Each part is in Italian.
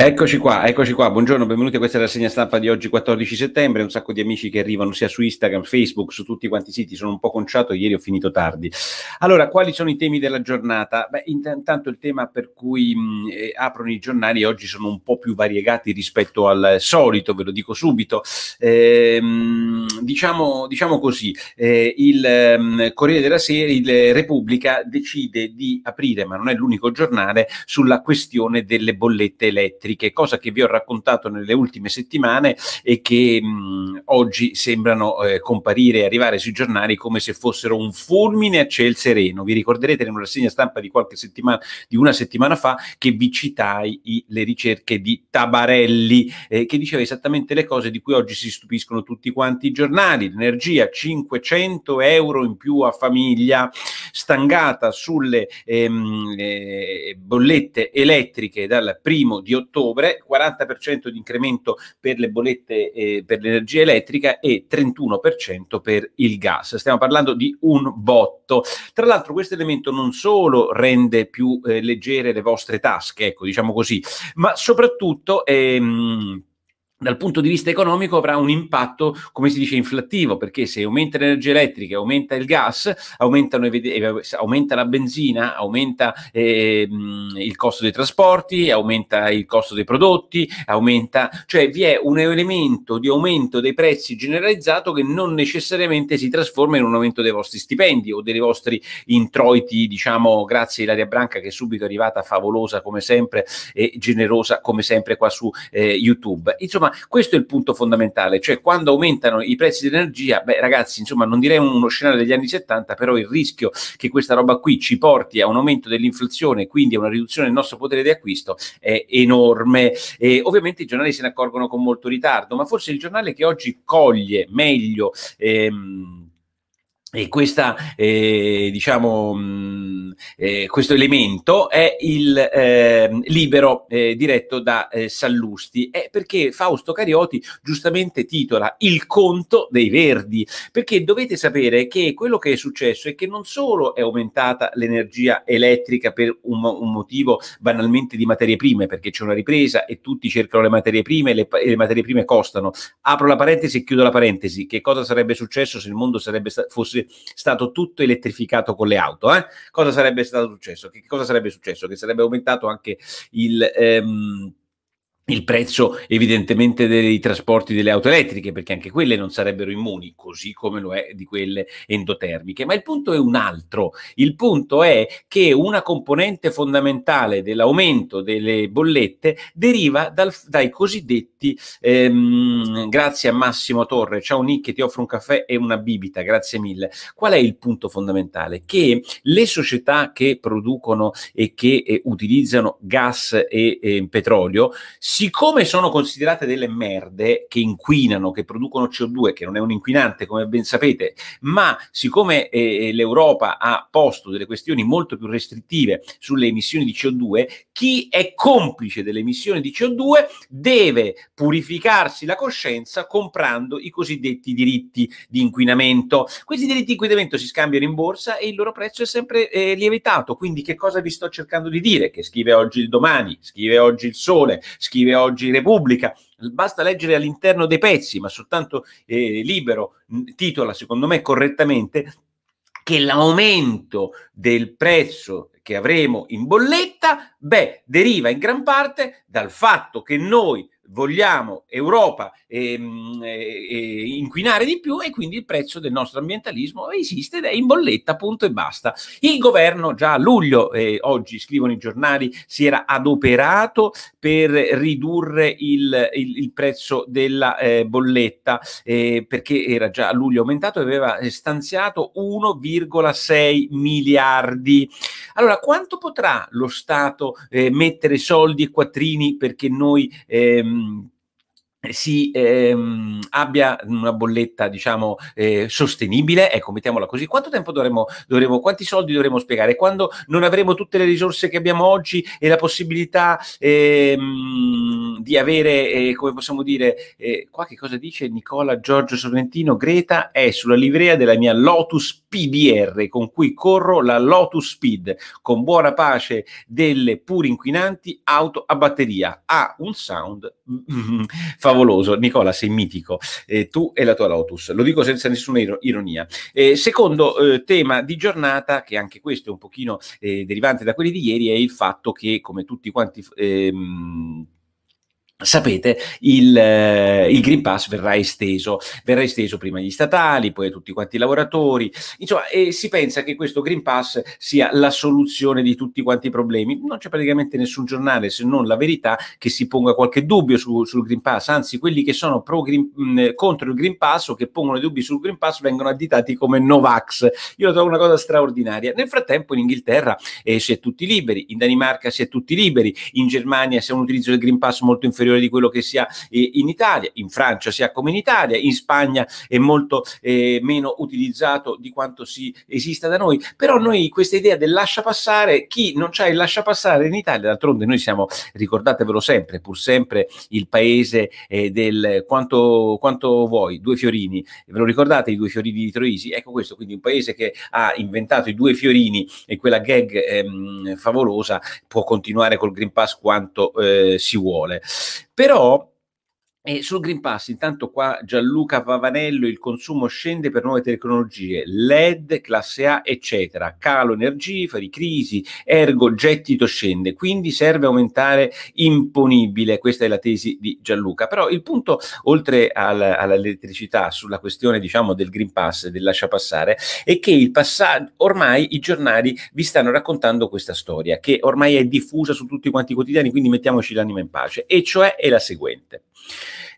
Eccoci qua, eccoci qua, buongiorno, benvenuti a questa rassegna stampa di oggi 14 settembre, un sacco di amici che arrivano sia su Instagram, Facebook, su tutti quanti i siti, sono un po' conciato, ieri ho finito tardi. Allora, quali sono i temi della giornata? Beh, intanto il tema per cui mh, eh, aprono i giornali oggi sono un po' più variegati rispetto al solito, ve lo dico subito. Ehm, diciamo, diciamo, così, eh, il eh, Corriere della Sera, il Repubblica decide di aprire, ma non è l'unico giornale, sulla questione delle bollette elettriche elettriche, cosa che vi ho raccontato nelle ultime settimane e che mh, mm, oggi sembrano eh, comparire e arrivare sui giornali come se fossero un fulmine a ciel sereno. Vi ricorderete in una rassegna stampa di qualche settimana, di una settimana fa, che vi citai i, le ricerche di Tabarelli, eh, che diceva esattamente le cose di cui oggi si stupiscono tutti quanti i giornali. L'energia, 500 euro in più a famiglia, stangata sulle ehm, eh, bollette elettriche dal primo di ottobre, 40% di incremento per le bollette eh, per l'energia elettrica e 31% per il gas. Stiamo parlando di un botto. Tra l'altro questo elemento non solo rende più eh, leggere le vostre tasche, ecco, diciamo così, ma soprattutto ehm, dal punto di vista economico avrà un impatto, come si dice, inflattivo, perché se aumenta l'energia elettrica, aumenta il gas, eh, aumenta la benzina, aumenta eh, il costo dei trasporti, aumenta il costo dei prodotti, aumenta, cioè vi è un elemento di aumento dei prezzi generalizzato che non necessariamente si trasforma in un aumento dei vostri stipendi o dei vostri introiti, diciamo, grazie a Ilaria Branca che è subito arrivata favolosa come sempre e generosa come sempre qua su eh, YouTube. Insomma, insomma questo è il punto fondamentale, cioè quando aumentano i prezzi dell'energia, beh ragazzi insomma non direi uno scenario degli anni 70, però il rischio che questa roba qui ci porti a un aumento dell'inflazione, quindi a una riduzione del nostro potere di acquisto è enorme e ovviamente i giornali se ne accorgono con molto ritardo, ma forse il giornale che oggi coglie meglio ehm, e questa, eh, diciamo, mh, mm, eh, questo elemento è il ehm, eh, libero diretto da eh, Sallusti, perché Fausto Carioti giustamente titola Il conto dei Verdi, perché dovete sapere che quello che è successo è che non solo è aumentata l'energia elettrica per un, un motivo banalmente di materie prime, perché c'è una ripresa e tutti cercano le materie prime le, e le materie prime costano. Apro la parentesi e chiudo la parentesi, che cosa sarebbe successo se il mondo sarebbe fosse fosse stato tutto elettrificato con le auto, eh? cosa sarebbe stato successo? Che cosa sarebbe successo? Che sarebbe aumentato anche il... Ehm, il prezzo evidentemente dei trasporti delle auto elettriche, perché anche quelle non sarebbero immuni, così come lo è di quelle endotermiche. Ma il punto è un altro. Il punto è che una componente fondamentale dell'aumento delle bollette deriva dal, dai cosiddetti, ehm, grazie a Massimo Torre, ciao Nick, ti offro un caffè e una bibita, grazie mille. Qual è il punto fondamentale? Che le società che producono e che eh, utilizzano gas e eh, petrolio siccome sono considerate delle merde che inquinano, che producono CO2, che non è un inquinante come ben sapete, ma siccome eh, eh, l'Europa ha posto delle questioni molto più restrittive sulle emissioni di CO2, chi è complice delle emissioni di CO2 deve purificarsi la coscienza comprando i cosiddetti diritti di inquinamento. Questi diritti di inquinamento si scambiano in borsa e il loro prezzo è sempre eh, lievitato. Quindi che cosa vi sto cercando di dire? Che scrive oggi il domani, scrive oggi il sole, scrive scrive oggi Repubblica, basta leggere all'interno dei pezzi, ma soltanto eh, Libero titola, secondo me correttamente, che l'aumento del prezzo che avremo in bolletta, beh, deriva in gran parte dal fatto che noi vogliamo Europa ehm, eh, inquinare di più e quindi il prezzo del nostro ambientalismo esiste ed è in bolletta, punto e basta. Il governo già a luglio, eh, oggi scrivono i giornali, si era adoperato per ridurre il, il, il prezzo della eh, bolletta eh, perché era già a luglio aumentato e aveva eh, stanziato 1,6 miliardi. Allora, quanto potrà lo Stato eh, mettere soldi e quattrini perché noi... Ehm, si ehm, abbia una bolletta diciamo eh, sostenibile ecco mettiamola così quanto tempo dovremo, dovremo quanti soldi dovremo spiegare quando non avremo tutte le risorse che abbiamo oggi e la possibilità ehm, di avere, eh, come possiamo dire, eh, qua che cosa dice Nicola Giorgio Sorrentino, Greta è sulla livrea della mia Lotus PBR con cui corro la Lotus Speed, con buona pace delle pur inquinanti auto a batteria. Ha un sound mm, favoloso. Nicola, sei mitico, eh, tu e la tua Lotus, lo dico senza nessuna ironia. Eh, secondo eh, tema di giornata, che anche questo è un pochino eh, derivante da quelli di ieri, è il fatto che, come tutti quanti... Ehm, Sapete, il, eh, il, Green Pass verrà esteso, verrà esteso prima agli statali, poi a tutti quanti i lavoratori, insomma, e si pensa che questo Green Pass sia la soluzione di tutti quanti i problemi. Non c'è praticamente nessun giornale, se non la verità, che si ponga qualche dubbio su, sul Green Pass, anzi quelli che sono green, mh, contro il Green Pass o che pongono dubbi sul Green Pass vengono additati come Novax. Io trovo una cosa straordinaria. Nel frattempo in Inghilterra eh, si è tutti liberi, in Danimarca si è tutti liberi, in Germania si è un utilizzo del Green Pass molto inferiore superiore di quello che sia eh, in Italia, in Francia sia come in Italia, in Spagna è molto eh, meno utilizzato di quanto si esista da noi, però noi questa idea del lascia passare, chi non c'ha il lascia passare in Italia, d'altronde noi siamo, ricordatevelo sempre, pur sempre il paese eh, del quanto, quanto vuoi, due fiorini, ve lo ricordate i due fiorini di Troisi? Ecco questo, quindi un paese che ha inventato i due fiorini e quella gag ehm, favolosa può continuare col Green Pass quanto eh, si vuole. Però e sul Green Pass, intanto qua Gianluca Pavanello, il consumo scende per nuove tecnologie, LED, classe A, eccetera, calo energifari, crisi, ergo gettito scende, quindi serve aumentare imponibile, questa è la tesi di Gianluca. Però il punto, oltre al, all'elettricità, sulla questione diciamo del Green Pass, del lascia passare, è che il passaggio, ormai i giornali vi stanno raccontando questa storia, che ormai è diffusa su tutti quanti i quotidiani, quindi mettiamoci l'anima in pace, e cioè è la seguente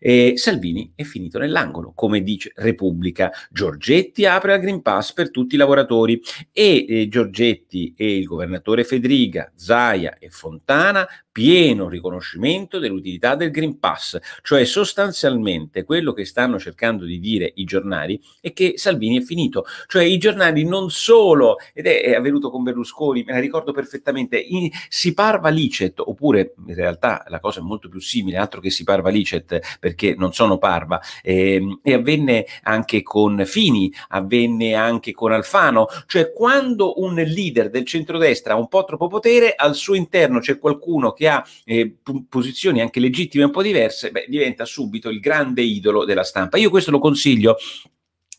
e Salvini è finito nell'angolo, come dice Repubblica. Giorgetti apre la Green Pass per tutti i lavoratori e eh, Giorgetti e il governatore Federica, Zaia e Fontana pieno riconoscimento dell'utilità del Green Pass, cioè sostanzialmente quello che stanno cercando di dire i giornali è che Salvini è finito, cioè i giornali non solo, ed è, è avvenuto con Berlusconi, me la ricordo perfettamente, in, si parva licet, oppure in realtà la cosa è molto più simile, altro che si parva licet, perché non sono parva. E, ehm, e avvenne anche con Fini, avvenne anche con Alfano, cioè quando un leader del centrodestra ha un po' troppo potere, al suo interno c'è qualcuno che ha eh, posizioni anche legittime un po' diverse, beh, diventa subito il grande idolo della stampa. Io questo lo consiglio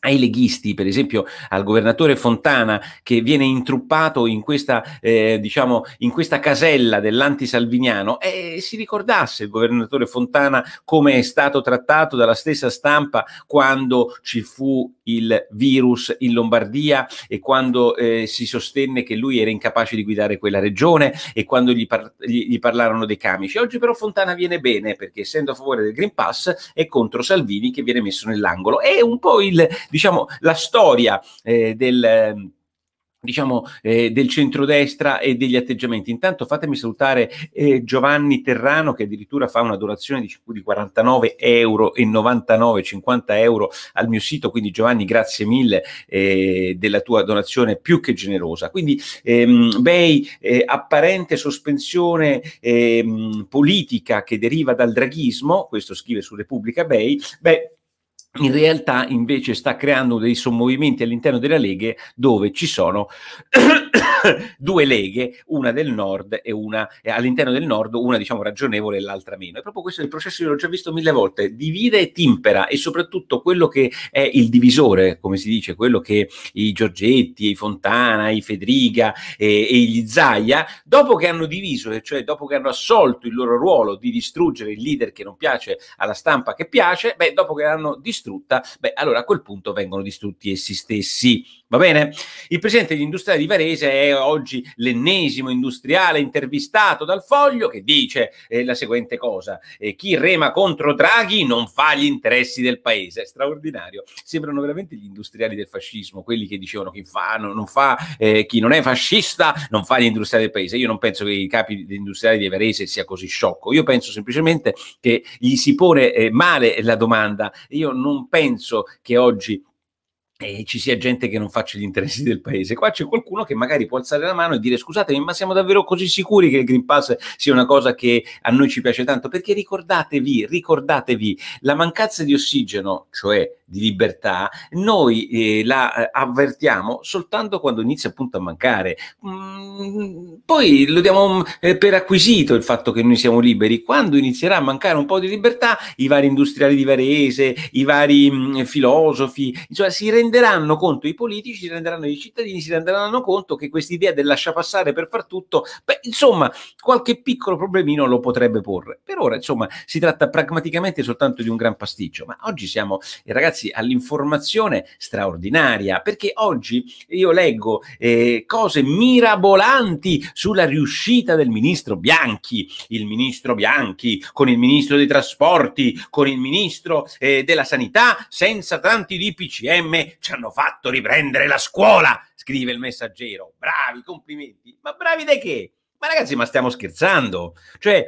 ai leghisti, per esempio al governatore Fontana che viene intruppato in questa, eh, diciamo, in questa casella dell'antisalviniano e si ricordasse il governatore Fontana come è stato trattato dalla stessa stampa quando ci fu il virus in Lombardia e quando eh, si sostenne che lui era incapace di guidare quella regione e quando gli, par- gli, gli parlarono dei camici. Oggi però Fontana viene bene perché essendo a favore del Green Pass è contro Salvini che viene messo nell'angolo. È un po' il, diciamo, la storia eh, del diciamo eh, del centrodestra e degli atteggiamenti. Intanto fatemi salutare eh, Giovanni Terrano che addirittura fa una donazione di, di 49 euro e 99, 50 euro al mio sito, quindi Giovanni grazie mille eh, della tua donazione più che generosa. Quindi ehm, Bay, eh, apparente sospensione ehm, politica che deriva dal draghismo, questo scrive su Repubblica Bay, beh in realtà invece sta creando dei sommovimenti all'interno della leghe dove ci sono due leghe, una del nord e una all'interno del nord, una diciamo ragionevole e l'altra meno. E proprio questo è il processo, io l'ho già visto mille volte, divide e timpera e soprattutto quello che è il divisore, come si dice, quello che i Giorgetti, i Fontana, i Federica e, e gli Zaia, dopo che hanno diviso, cioè dopo che hanno assolto il loro ruolo di distruggere il leader che non piace alla stampa che piace, beh, dopo che hanno distrutto distrutta, beh, allora a quel punto vengono distrutti essi stessi. Va bene? Il presidente dell'industria di Varese è oggi l'ennesimo industriale intervistato dal Foglio che dice eh, la seguente cosa: eh, chi rema contro Draghi non fa gli interessi del paese. straordinario. Sembrano veramente gli industriali del fascismo, quelli che dicevano chi fa, non, non fa, eh, chi non è fascista non fa gli industriali del paese. Io non penso che i capi degli industriali di Varese sia così sciocco. Io penso semplicemente che gli si pone eh, male la domanda. Io non penso che oggi e ci sia gente che non faccia gli interessi del paese. Qua c'è qualcuno che magari può alzare la mano e dire scusatemi, ma siamo davvero così sicuri che il Green Pass sia una cosa che a noi ci piace tanto? Perché ricordatevi, ricordatevi, la mancanza di ossigeno, cioè di libertà, noi eh, la eh, avvertiamo soltanto quando inizia appunto a mancare. Mm, poi lo diamo mm, eh, per acquisito il fatto che noi siamo liberi. Quando inizierà a mancare un po' di libertà, i vari industriali di Varese, i vari mh, mm, filosofi, insomma, si renderanno conto, i politici si renderanno i cittadini, si renderanno conto che questa idea del lascia passare per far tutto, beh, insomma, qualche piccolo problemino lo potrebbe porre. Per ora, insomma, si tratta pragmaticamente soltanto di un gran pasticcio, ma oggi siamo, eh, ragazzi, ragazzi all'informazione straordinaria, perché oggi io leggo eh, cose mirabolanti sulla riuscita del ministro Bianchi, il ministro Bianchi con il ministro dei trasporti, con il ministro eh, della sanità, senza tanti DPCM ci hanno fatto riprendere la scuola, scrive il messaggero. Bravi, complimenti. Ma bravi da che? Ma ragazzi, ma stiamo scherzando? Cioè,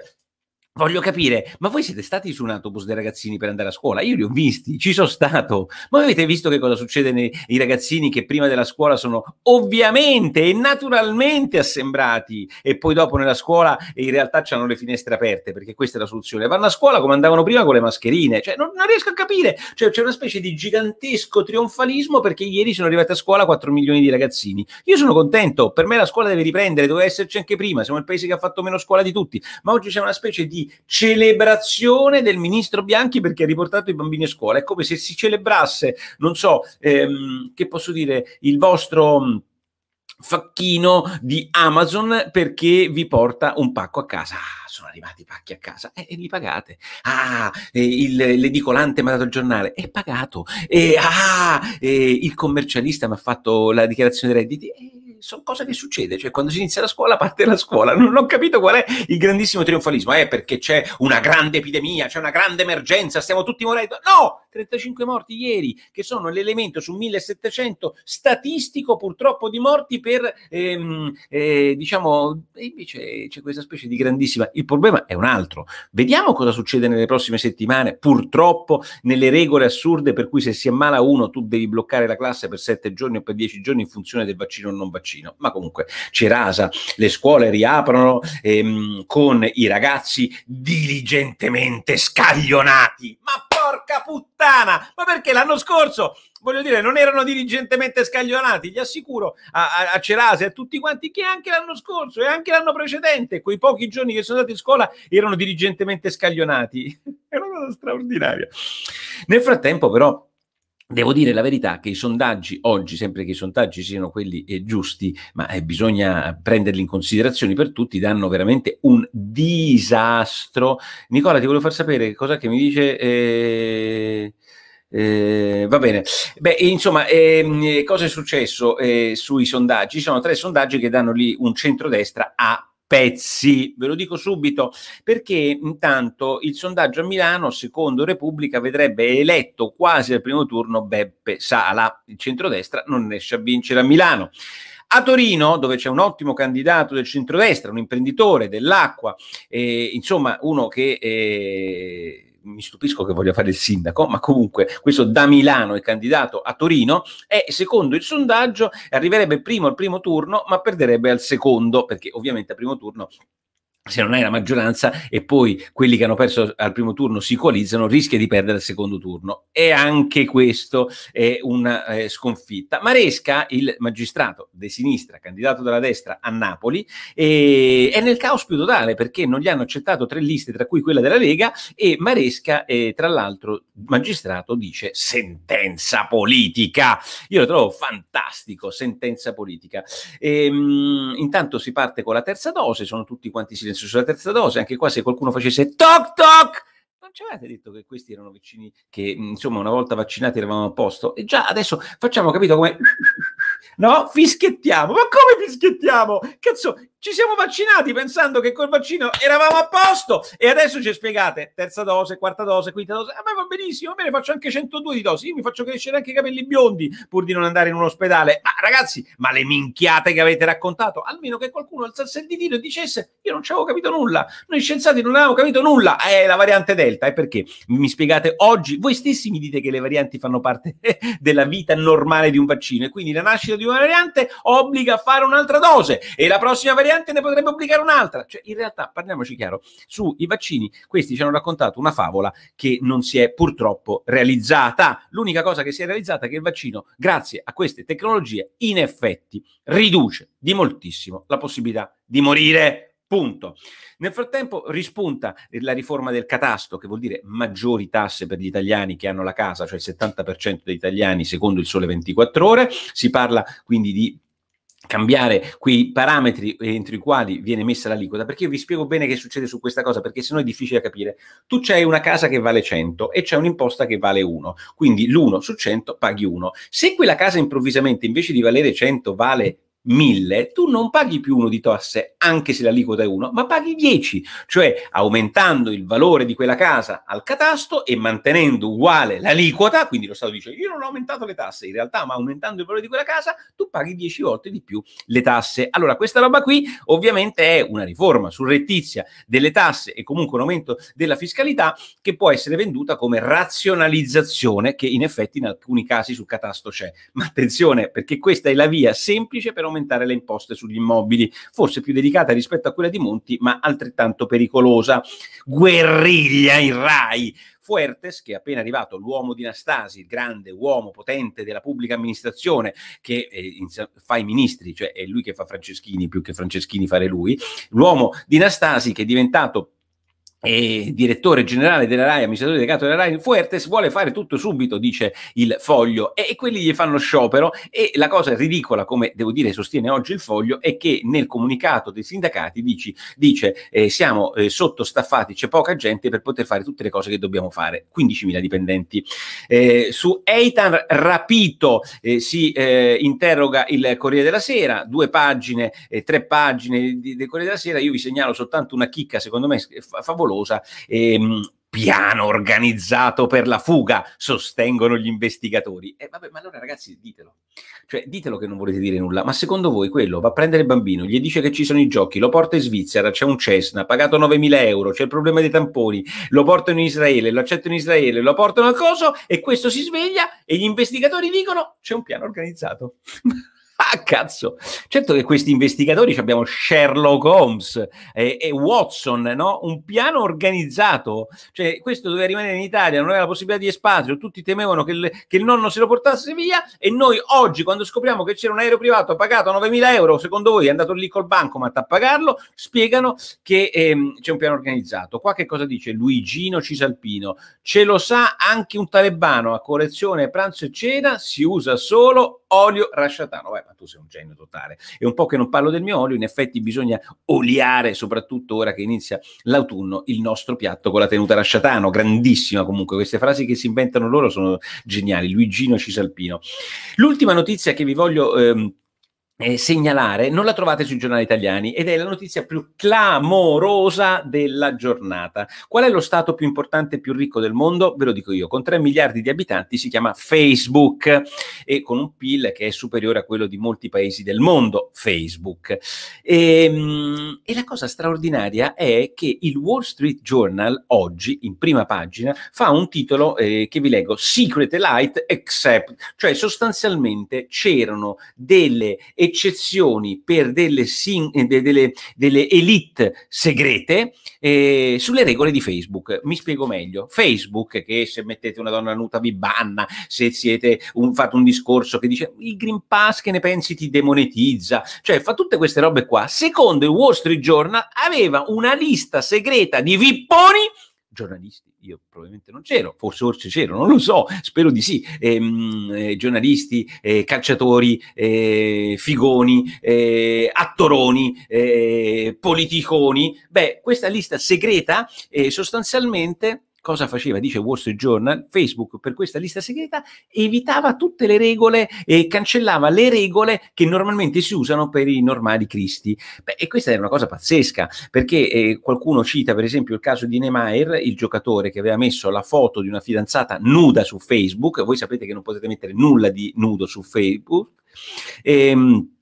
Voglio capire, ma voi siete stati su un autobus dei ragazzini per andare a scuola? Io li ho visti, ci sono stato. Ma avete visto che cosa succede nei ragazzini che prima della scuola sono ovviamente e naturalmente assembrati e poi dopo nella scuola in realtà hanno le finestre aperte perché questa è la soluzione. Vanno a scuola come andavano prima con le mascherine, cioè non, non riesco a capire. Cioè, c'è una specie di gigantesco trionfalismo perché ieri sono arrivati a scuola 4 milioni di ragazzini. Io sono contento, per me la scuola deve riprendere, doveva esserci anche prima, siamo il paese che ha fatto meno scuola di tutti, ma oggi c'è una specie di celebrazione del ministro Bianchi perché ha riportato i bambini a scuola. È come se si celebrasse, non so, ehm, che posso dire, il vostro mm, facchino di Amazon perché vi porta un pacco a casa. Ah, sono arrivati i pacchi a casa e, eh, e li pagate. Ah, il, l'edicolante mi ha dato il giornale, è pagato. E, ah, e il commercialista mi ha fatto la dichiarazione dei redditi. E, so cosa vi succede? Cioè, quando si inizia la scuola, parte la scuola. Non ho capito qual è il grandissimo trionfalismo. Eh, perché c'è una grande epidemia, c'è una grande emergenza, stiamo tutti morendo. No! 35 morti ieri, che sono l'elemento su 1700 statistico purtroppo di morti per, ehm, eh, diciamo, invece c'è questa specie di grandissima. Il problema è un altro. Vediamo cosa succede nelle prossime settimane. Purtroppo, nelle regole assurde per cui se si ammala uno tu devi bloccare la classe per 7 giorni o per 10 giorni in funzione del vaccino o non vaccino vaccino. Ma comunque ci rasa, le scuole riaprono ehm, con i ragazzi diligentemente scaglionati. Ma porca puttana! Ma perché l'anno scorso, voglio dire, non erano diligentemente scaglionati, gli assicuro a, a, a Cerase e a tutti quanti che anche l'anno scorso e anche l'anno precedente, quei pochi giorni che sono andati in scuola, erano diligentemente scaglionati. È una cosa straordinaria. Nel frattempo, però Devo dire la verità che i sondaggi oggi, sempre che i sondaggi siano quelli eh, giusti, ma eh, bisogna prenderli in considerazione per tutti, danno veramente un disastro. Nicola, ti volevo far sapere cosa che mi dice... Eh... Eh, va bene, Beh, insomma, ehm, eh, cosa è successo eh, sui sondaggi? Ci sono tre sondaggi che danno lì un centrodestra A pezzi, ve lo dico subito, perché intanto il sondaggio a Milano, secondo Repubblica, vedrebbe eletto quasi al primo turno Beppe Sala. Il centrodestra non riesce a vincere a Milano. A Torino, dove c'è un ottimo candidato del centrodestra, un imprenditore dell'acqua, eh, insomma uno che... Eh, mi stupisco che voglia fare il sindaco, ma comunque questo da Milano è candidato a Torino e secondo il sondaggio arriverebbe primo al primo turno, ma perderebbe al secondo, perché ovviamente al primo turno se non hai la maggioranza e poi quelli che hanno perso al primo turno si coalizzano, rischia di perdere al secondo turno. E anche questo è una eh, sconfitta. Maresca, il magistrato di sinistra, candidato della destra a Napoli, eh, è nel caos più totale perché non gli hanno accettato tre liste, tra cui quella della Lega, e Maresca, eh, tra l'altro, magistrato, dice sentenza politica. Io lo trovo fantastico, sentenza politica. E, ehm, mh, intanto si parte con la terza dose, sono tutti quanti silenziati Janssen sulla terza dose, anche qua se qualcuno facesse toc toc, non ci avete detto che questi erano vaccini che insomma una volta vaccinati eravamo a posto e già adesso facciamo capito come no, fischiettiamo, ma come fischettiamo? Cazzo, ci siamo vaccinati pensando che col vaccino eravamo a posto e adesso ci spiegate terza dose, quarta dose, quinta dose. A me va benissimo, a me ne faccio anche 102 di dosi, io mi faccio crescere anche i capelli biondi pur di non andare in un ospedale. Ma ragazzi, ma le minchiate che avete raccontato, almeno che qualcuno alzasse il ditino e dicesse io non ci avevo capito nulla, noi scienziati non avevamo capito nulla, è eh, la variante delta, è eh, perché mi spiegate oggi, voi stessi mi dite che le varianti fanno parte della vita normale di un vaccino e quindi la nascita di una variante obbliga a fare un'altra dose e la prossima variante variante ne potrebbe obbligare un'altra. Cioè, in realtà, parliamoci chiaro, sui vaccini questi ci hanno raccontato una favola che non si è purtroppo realizzata. L'unica cosa che si è realizzata è che il vaccino, grazie a queste tecnologie, in effetti riduce di moltissimo la possibilità di morire. Punto. Nel frattempo rispunta la riforma del catasto, che vuol dire maggiori tasse per gli italiani che hanno la casa, cioè il 70% degli italiani secondo il sole 24 ore. Si parla quindi di cambiare quei parametri entro i quali viene messa l'aliquota, perché io vi spiego bene che succede su questa cosa, perché sennò è difficile da capire. Tu c'hai una casa che vale 100 e c'è un'imposta che vale 1, quindi l'1 su 100 paghi 1. Se quella casa improvvisamente invece di valere 100 vale 1000, tu non paghi più uno di tasse, anche se l'aliquota è 1, ma paghi 10, cioè aumentando il valore di quella casa al catasto e mantenendo uguale l'aliquota, quindi lo Stato dice io non ho aumentato le tasse, in realtà ma aumentando il valore di quella casa tu paghi 10 volte di più le tasse. Allora questa roba qui ovviamente è una riforma surrettizia delle tasse e comunque un aumento della fiscalità che può essere venduta come razionalizzazione che in effetti in alcuni casi sul catasto c'è. Ma attenzione perché questa è la via semplice per aumentare aumentare le imposte sugli immobili, forse più delicata rispetto a quella di Monti, ma altrettanto pericolosa. Guerriglia in Rai. Fuertes, che è appena arrivato, l'uomo di Nastasi, il grande uomo potente della pubblica amministrazione che eh, fa i ministri, cioè è lui che fa Franceschini più che Franceschini fare lui, l'uomo di Nastasi che è diventato e direttore generale della RAI, amministratore delegato della RAI, Fuertes vuole fare tutto subito, dice il foglio, e, quelli gli fanno sciopero e la cosa ridicola, come devo dire sostiene oggi il foglio, è che nel comunicato dei sindacati dici, dice eh, siamo eh, sottostaffati, c'è poca gente per poter fare tutte le cose che dobbiamo fare, 15.000 dipendenti. Eh, su Eitan rapito eh, si eh, interroga il Corriere della Sera, due pagine, eh, tre pagine del Corriere della Sera, io vi segnalo soltanto una chicca secondo me favolosa, pericolosa. E, ehm, piano organizzato per la fuga, sostengono gli investigatori. E eh, vabbè, ma allora ragazzi, ditelo. Cioè, ditelo che non volete dire nulla, ma secondo voi quello va a prendere il bambino, gli dice che ci sono i giochi, lo porta in Svizzera, c'è un Cessna, pagato 9.000 euro, c'è il problema dei tamponi, lo portano in Israele, lo accettano in Israele, lo portano a coso e questo si sveglia e gli investigatori dicono c'è un piano organizzato. Ah, cazzo! Certo che questi investigatori, abbiamo Sherlock Holmes eh, e Watson, no? Un piano organizzato. Cioè, questo doveva rimanere in Italia, non aveva la possibilità di espatrio, tutti temevano che, le, che il nonno se lo portasse via e noi oggi, quando scopriamo che c'era un aereo privato pagato a 9.000 euro, secondo voi è andato lì col bancomat a pagarlo, spiegano che ehm, c'è un piano organizzato. Qua che cosa dice Luigino Cisalpino? Ce lo sa anche un talebano a correzione pranzo e cena, si usa solo olio rasciatano. Vai, tu sei un genio totale. È un po' che non parlo del mio olio, in effetti bisogna oliare, soprattutto ora che inizia l'autunno, il nostro piatto con la tenuta rasciatano, grandissima comunque, queste frasi che si inventano loro sono geniali, Luigino Cisalpino. L'ultima notizia che vi voglio... Ehm, eh, segnalare, non la trovate sui giornali italiani ed è la notizia più clamorosa della giornata. Qual è lo stato più importante e più ricco del mondo? Ve lo dico io, con 3 miliardi di abitanti si chiama Facebook e con un PIL che è superiore a quello di molti paesi del mondo, Facebook. E, ehm, e la cosa straordinaria è che il Wall Street Journal oggi, in prima pagina, fa un titolo eh, che vi leggo, Secret Elite Except, cioè sostanzialmente c'erano delle eccezioni per delle, sin- eh, delle, delle elite segrete eh, sulle regole di Facebook. Mi spiego meglio. Facebook, che se mettete una donna nuda vi banna, se siete un, fate un discorso che dice il Green Pass che ne pensi ti demonetizza, cioè fa tutte queste robe qua. Secondo il Wall Street Journal aveva una lista segreta di vipponi giornalisti, io probabilmente non c'ero, forse c'ero, non lo so, spero di sì, ehm, eh, mh, giornalisti, eh, calciatori, eh, figoni, eh, attoroni, eh, politiconi, beh, questa lista segreta eh, sostanzialmente cosa faceva? Dice Wall Street Journal, Facebook per questa lista segreta evitava tutte le regole e cancellava le regole che normalmente si usano per i normali cristi. Beh, e questa è una cosa pazzesca, perché eh, qualcuno cita per esempio il caso di Neymar, il giocatore che aveva messo la foto di una fidanzata nuda su Facebook, voi sapete che non potete mettere nulla di nudo su Facebook. Ehm,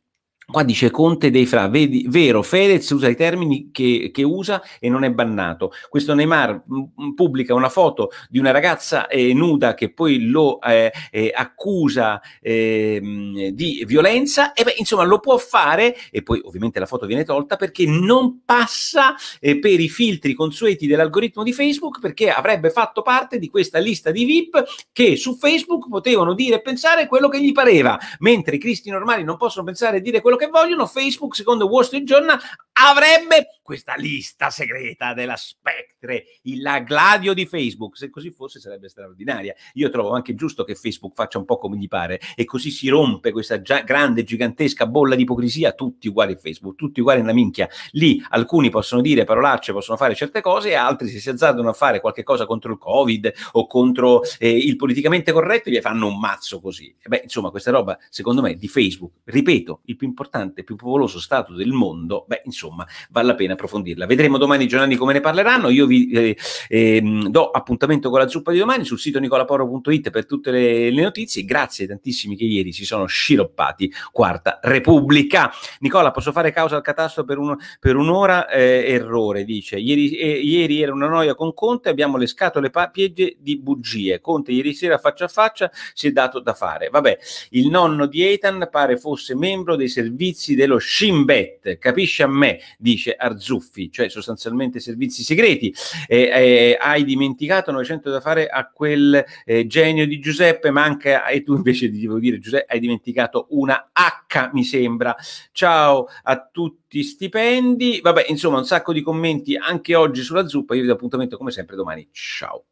Qua dice Conte dei Fra, vedi, vero, Fedez usa i termini che, che, usa e non è bannato. Questo Neymar mh, pubblica una foto di una ragazza eh, nuda che poi lo eh, eh, accusa ehm, di violenza e beh, insomma lo può fare e poi ovviamente la foto viene tolta perché non passa eh, per i filtri consueti dell'algoritmo di Facebook perché avrebbe fatto parte di questa lista di VIP che su Facebook potevano dire e pensare quello che gli pareva, mentre i cristi normali non possono pensare e dire quello che vogliono, Facebook, secondo Wall Street Journal, avrebbe questa lista segreta della Spectre, la Gladio di Facebook. Se così fosse sarebbe straordinaria. Io trovo anche giusto che Facebook faccia un po' come gli pare e così si rompe questa già grande, gigantesca bolla di ipocrisia, tutti uguali a Facebook, tutti uguali nella minchia. Lì alcuni possono dire parolacce, possono fare certe cose e altri se si azzardano a fare qualche cosa contro il Covid o contro eh, il politicamente corretto, gli fanno un mazzo così. E beh, insomma, questa roba, secondo me, di Facebook, ripeto, il ping importante e più popoloso Stato del mondo, beh, insomma, vale la pena approfondirla. Vedremo domani i giornali come ne parleranno. Io vi eh, eh, do appuntamento con la zuppa di domani sul sito nicolaporo.it per tutte le, le notizie. Grazie ai tantissimi che ieri si sono sciroppati. Quarta Repubblica. Nicola, posso fare causa al catastro per, un, per un'ora? Eh, errore, dice. Ieri, eh, ieri, era una noia con Conte, abbiamo le scatole pa- piegge di bugie. Conte ieri sera faccia a faccia si è dato da fare. Vabbè, il nonno di Eitan pare fosse membro dei servizi servizi dello Shin Bet, capisci a me, dice Arzuffi, cioè sostanzialmente servizi segreti. Eh, eh, hai dimenticato 900 da fare a quel eh, genio di Giuseppe, ma anche, e tu invece ti devo dire Giuseppe, hai dimenticato una H, mi sembra. Ciao a tutti stipendi. Vabbè, insomma, un sacco di commenti anche oggi sulla zuppa. Io vi do appuntamento come sempre domani. Ciao.